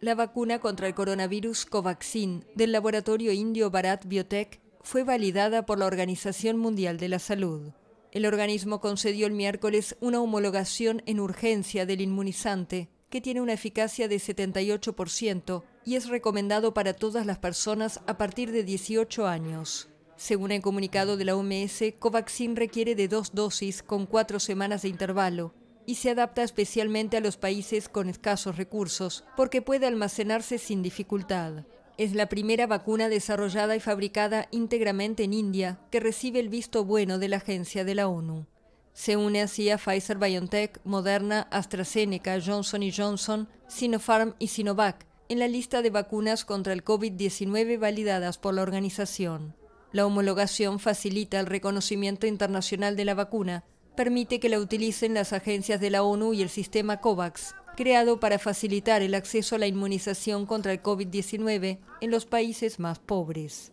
La vacuna contra el coronavirus Covaxin del laboratorio indio Bharat Biotech fue validada por la Organización Mundial de la Salud. El organismo concedió el miércoles una homologación en urgencia del inmunizante, que tiene una eficacia de 78% y es recomendado para todas las personas a partir de 18 años. Según el comunicado de la OMS, Covaxin requiere de dos dosis con cuatro semanas de intervalo y se adapta especialmente a los países con escasos recursos, porque puede almacenarse sin dificultad. Es la primera vacuna desarrollada y fabricada íntegramente en India, que recibe el visto bueno de la agencia de la ONU. Se une así a Pfizer BioNTech, Moderna, AstraZeneca, Johnson Johnson, Sinopharm y Sinovac en la lista de vacunas contra el COVID-19 validadas por la organización. La homologación facilita el reconocimiento internacional de la vacuna, permite que la utilicen las agencias de la ONU y el sistema COVAX, creado para facilitar el acceso a la inmunización contra el COVID-19 en los países más pobres.